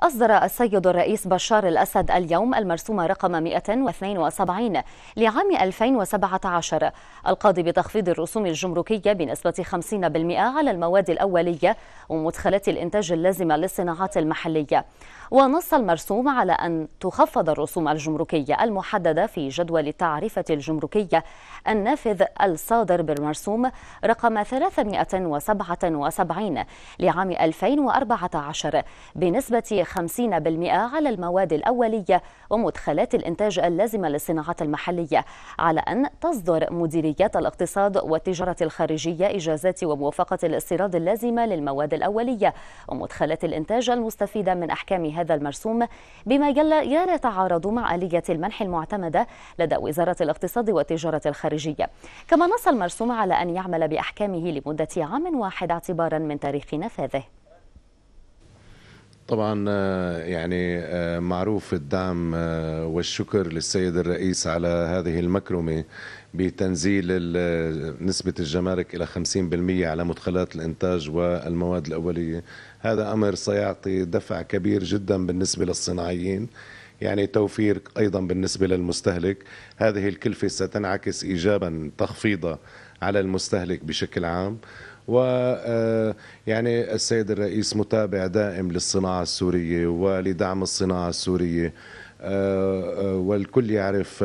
أصدر السيد الرئيس بشار الأسد اليوم المرسوم رقم 172 لعام 2017 القاضي بتخفيض الرسوم الجمركية بنسبة 50% على المواد الأولية ومدخلات الإنتاج اللازمة للصناعات المحلية ونص المرسوم على أن تخفض الرسوم الجمركية المحددة في جدول التعرفة الجمركية النافذ الصادر بالمرسوم رقم 377 لعام 2014 بنسبة 50% على المواد الأولية ومدخلات الإنتاج اللازمة للصناعات المحلية على أن تصدر مديريات الاقتصاد والتجارة الخارجية إجازات وموافقة الاستيراد اللازمة للمواد الأولية ومدخلات الإنتاج المستفيدة من أحكام هذا المرسوم بما يتعارض مع آلية المنح المعتمدة لدى وزارة الاقتصاد والتجارة الخارجية كما نص المرسوم على أن يعمل بأحكامه لمدة عام واحد اعتبارا من تاريخ نفاذه طبعا آه، يعني آه، معروف الدعم آه، والشكر للسيد الرئيس على هذه المكرمة بتنزيل نسبة الجمارك إلى 50% على مدخلات الإنتاج والمواد الأولية هذا أمر سيعطي دفع كبير جدا بالنسبة للصناعيين يعني توفير أيضا بالنسبة للمستهلك هذه الكلفة ستنعكس إيجابا تخفيضها على المستهلك بشكل عام و آه، يعني السيد الرئيس متابع دائم للصناعة السورية ولدعم الصناعة السورية آه، آه، والكل يعرف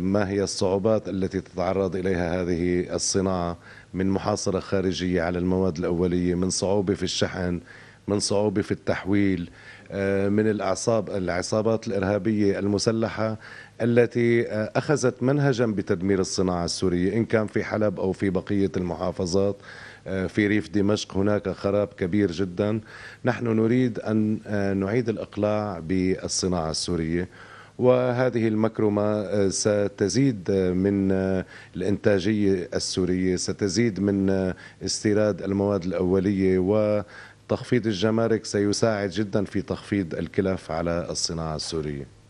ما هي الصعوبات التي تتعرض إليها هذه الصناعة من محاصرة خارجية على المواد الأولية من صعوبة في الشحن من صعوبة في التحويل آه، من الأعصاب العصابات الإرهابية المسلحة التي آه، أخذت منهجا بتدمير الصناعة السورية إن كان في حلب أو في بقية المحافظات آه، في ريف دمشق هناك خراب كبير جدا نحن نريد أن نعيد الإقلاع بالصناعة السورية وهذه المكرمة ستزيد من الإنتاجية السورية ستزيد من استيراد المواد الأولية و تخفيض الجمارك سيساعد جدا في تخفيض الكلف على الصناعة السورية